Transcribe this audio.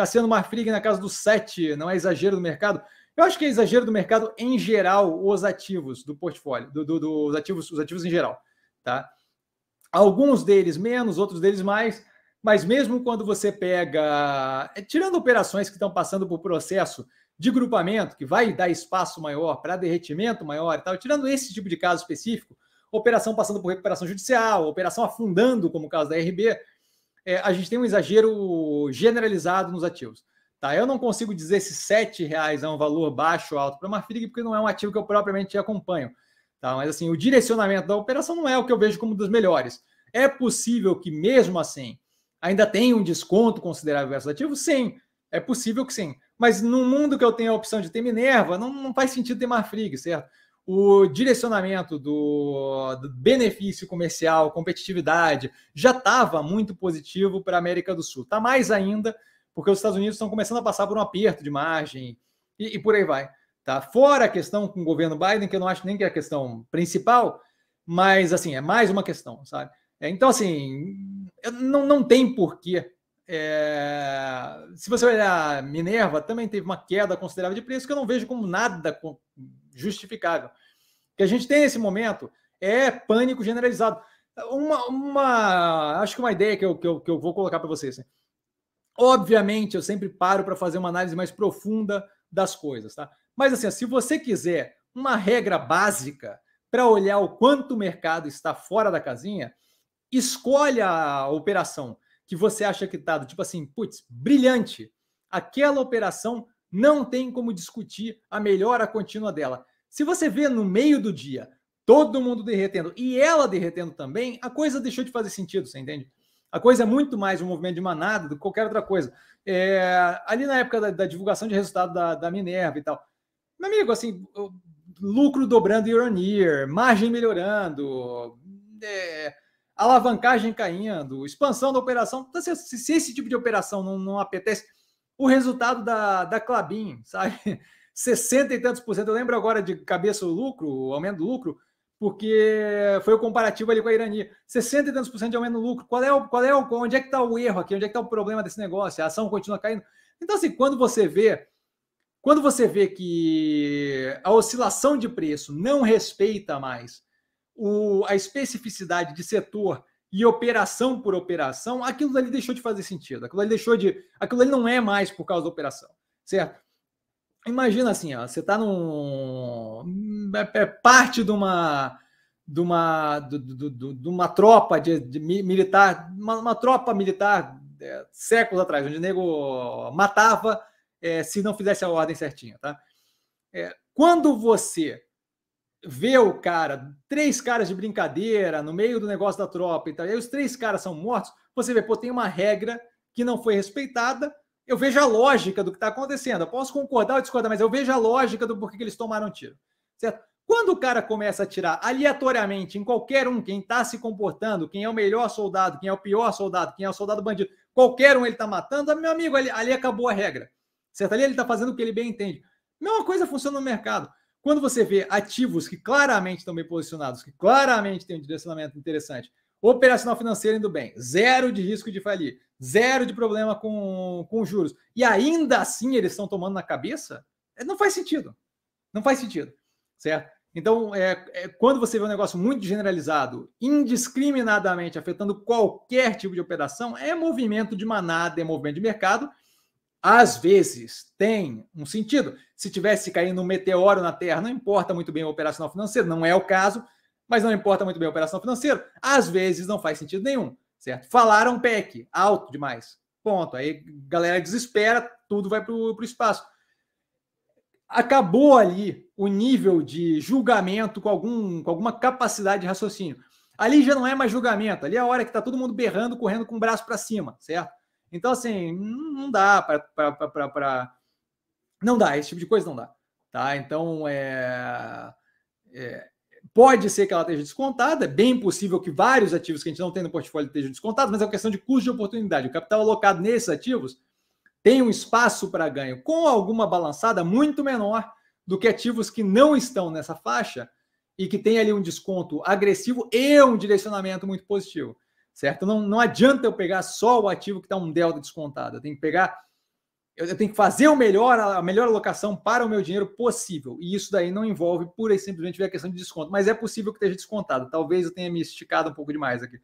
Cassiano Marfrig na casa do 7, não é exagero do mercado? Eu acho que é exagero do mercado em geral, os ativos do portfólio, do, do, do, os, ativos, os ativos em geral. Tá? Alguns deles menos, outros deles mais, mas mesmo quando você pega, eh, tirando operações que estão passando por processo de grupamento, que vai dar espaço maior para derretimento maior e tal, tirando esse tipo de caso específico, operação passando por recuperação judicial, operação afundando, como o caso da RB, é, a gente tem um exagero generalizado nos ativos. Tá? Eu não consigo dizer se R$ reais é um valor baixo ou alto para uma FRIG, porque não é um ativo que eu propriamente acompanho. Tá? Mas assim, o direcionamento da operação não é o que eu vejo como um dos melhores. É possível que, mesmo assim, ainda tenha um desconto considerável versus ativo? Sim, é possível que sim. Mas no mundo que eu tenho a opção de ter Minerva, não, não faz sentido ter Marfrig, certo? o direcionamento do, do benefício comercial, competitividade, já estava muito positivo para a América do Sul. Está mais ainda, porque os Estados Unidos estão começando a passar por um aperto de margem e, e por aí vai. Tá? Fora a questão com o governo Biden, que eu não acho nem que é a questão principal, mas assim, é mais uma questão, sabe? É, então, assim, não, não tem porquê é... Se você olhar a Minerva, também teve uma queda considerável de preço que eu não vejo como nada justificável. Que a gente tem nesse momento é pânico generalizado. Uma, uma acho que uma ideia que eu, que eu, que eu vou colocar para vocês. Né? Obviamente, eu sempre paro para fazer uma análise mais profunda das coisas, tá? Mas assim, se você quiser uma regra básica para olhar o quanto o mercado está fora da casinha, escolha a operação que você acha que está, tipo assim, putz, brilhante. Aquela operação não tem como discutir a melhora contínua dela. Se você vê no meio do dia todo mundo derretendo e ela derretendo também, a coisa deixou de fazer sentido, você entende? A coisa é muito mais um movimento de manada do que qualquer outra coisa. É, ali na época da, da divulgação de resultado da, da, Minerva e tal. Meu amigo, assim, lucro dobrando year on year, margem melhorando, é, alavancagem caindo, expansão da operação. Então, se, se, esse tipo de operação não, não apetece, o resultado da, da Clabin, sabe? 60 e tantos por cento. Eu lembro agora de cabeça o lucro, o aumento do lucro, porque foi o comparativo ali com a Irani. 60 e tantos por cento de aumento do lucro. Qual é o, qual é o, onde é que está o erro aqui? Onde é que está o problema desse negócio? A ação continua caindo. Então, assim, quando você vê, quando você vê que a oscilação de preço não respeita mais o, a especificidade de setor e operação por operação, aquilo ali deixou de fazer sentido. Aquilo ali deixou de. Aquilo ali não é mais por causa da operação, certo? Imagina assim, ó, você está num. É, é parte de uma. De uma, de, de, de uma tropa de, de militar, uma, uma, tropa militar é, séculos atrás, onde o nego matava é, se não fizesse a ordem certinha. Tá? É, quando você vê o cara, três caras de brincadeira no meio do negócio da tropa e tal, e aí os três caras são mortos, você vê, pô, tem uma regra que não foi respeitada, eu vejo a lógica do que está acontecendo. Eu posso concordar ou discordar, mas eu vejo a lógica do porquê que eles tomaram tiro. Certo? Quando o cara começa a tirar aleatoriamente em qualquer um, quem está se comportando, quem é o melhor soldado, quem é o pior soldado, quem é o soldado bandido, qualquer um ele está matando, ah, meu amigo, ali, ali acabou a regra. Certo? Ali ele está fazendo o que ele bem entende. Mesma coisa funciona no mercado. Quando você vê ativos que claramente estão bem posicionados, que claramente têm um direcionamento interessante, operacional financeiro indo bem, zero de risco de falir, zero de problema com, com juros, e ainda assim eles estão tomando na cabeça, é, não faz sentido. Não faz sentido, certo? Então, é, é, quando você vê um negócio muito generalizado, indiscriminadamente afetando qualquer tipo de operação, é movimento de manada, é movimento de mercado, às vezes tem um sentido. Se tivesse caindo um meteoro na Terra, não importa muito bem a operação financeira. não é o caso, mas não importa muito bem a operação financeira. Às vezes não faz sentido nenhum, certo? Falaram PEC, alto demais. Ponto. Aí galera desespera, tudo vai para o espaço. Acabou ali o nível de julgamento com, algum, com alguma capacidade de raciocínio. Ali já não é mais julgamento, ali é a hora que está todo mundo berrando, correndo com o braço para cima, certo? Então, assim, não dá para. Não dá, esse tipo de coisa não dá. Tá? Então, é... é... pode ser que ela esteja descontada, é bem possível que vários ativos que a gente não tem no portfólio estejam descontados, mas é uma questão de custo de oportunidade. O capital alocado nesses ativos tem um espaço para ganho com alguma balançada muito menor do que ativos que não estão nessa faixa e que tem ali um desconto agressivo e um direcionamento muito positivo certo? Não, não adianta eu pegar só o ativo que está um delta descontado. Eu tenho que pegar, eu, eu tenho que fazer o melhor, a melhor alocação para o meu dinheiro possível. E isso daí não envolve pura e simplesmente a questão de desconto, mas é possível que esteja descontado. Talvez eu tenha me esticado um pouco demais aqui.